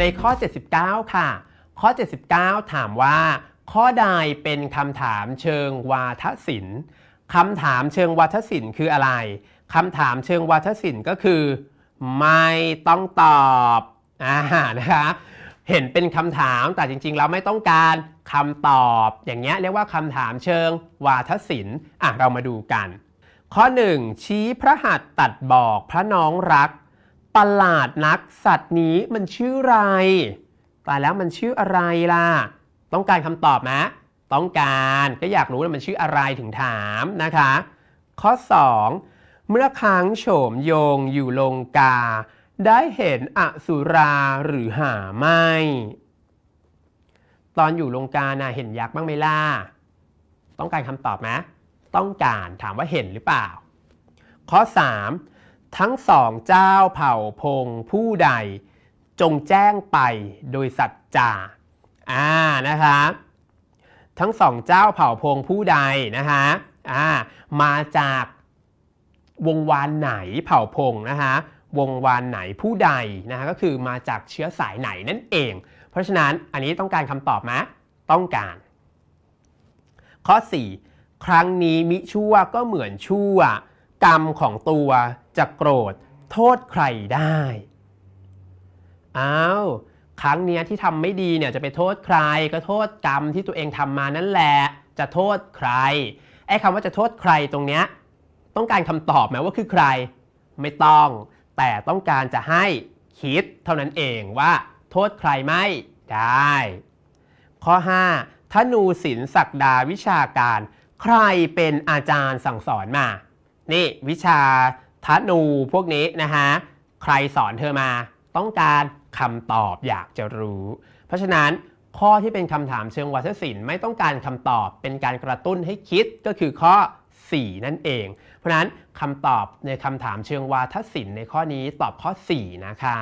ในข้อ 79 ค่ะ ข้อ 79 ถามว่า ข้อใดเป็นคำถามเชิงวาทศิลป์คำถามเชิง วาทศิลป์คืออะไร คำถามเชิงวาทศิลป์ก็คือ ไม่ต้องตอบอ่านะคะ เห็นเป็นคำถาม แต่จริงๆ เราไม่ต้องการคำตอบ อย่างเงี้ยเรียกว่าคำถามเชิงวาทศิลป์อ่ะเรามาดูกัน ข้อ 1 ชี้พระหัตถ์ตัดบอกพระน้องรักประหลาดนักสัตว์นี้มันชื่ออะไรตายแล้วมันชื่ออะไรล่ะ ต้องการคำตอบไหมต้องการ ก็อยากรู้ว่ามันชื่ออะไรถึงถามนะคะ ข้อ 2 เมื่อครั้งโฉมโยงอยู่ลงกา ได้เห็นอสุราหรือหาไม่ ตอนอยู่ลงกานะเห็นยักษ์บ้างไหมล่ะ ต้องการคำตอบไหมต้องการถามว่าเห็นหรือเปล่า ข้อ 3ทั้งสองเจ้าเผ่าพงผู้ใด จงแจ้งไปโดยสัจจาอ่านะคะทั้งสองเจ้าเผ่าพงผู้ใดนะคะอ่ามาจากวงวานไหนเผ่าพงนะคะวงวานไหนผู้ใดนะคะก็คือมาจากเชื้อสายไหนนั่นเอง เพราะฉะนั้นอันนี้ต้องการคำตอบไหม ต้องการ ข้อ 4 ครั้งนี้มิชั่ว ก็เหมือนชั่วกรรมของตัวจะโกรธ โทษใครได้อ้าวครั้งเนี้ยที่ทำไม่ดีเนี่ยจะไปโทษใคร ก็โทษกรรมที่ตัวเองทำมานั่นแหละ จะโทษใคร ไอ้คำว่าจะโทษใครตรงเนี้ยต้องการคำตอบไหมว่าคือใคร ไม่ต้อง แต่ต้องการจะให้คิดเท่านั้นเองว่า โทษใครไม่ได้ ข้อ5ธนูศิลศักดาวิชาการ ใครเป็นอาจารย์สั่งสอนมานี่วิชาธนูพวกนี้นะฮะใครสอนเธอมาต้องการคำตอบอยากจะรู้ เพราะฉะนั้นข้อที่เป็นคำถามเชิงวัฒนศิลป์ไม่ต้องการคำตอบเป็นการกระตุ้นให้คิดก็คือข้อ 4 นั่นเอง เพราะนั้นคำตอบในคำถามเชิงวาทศิลป์ในข้อนี้ตอบข้อ4นะคะ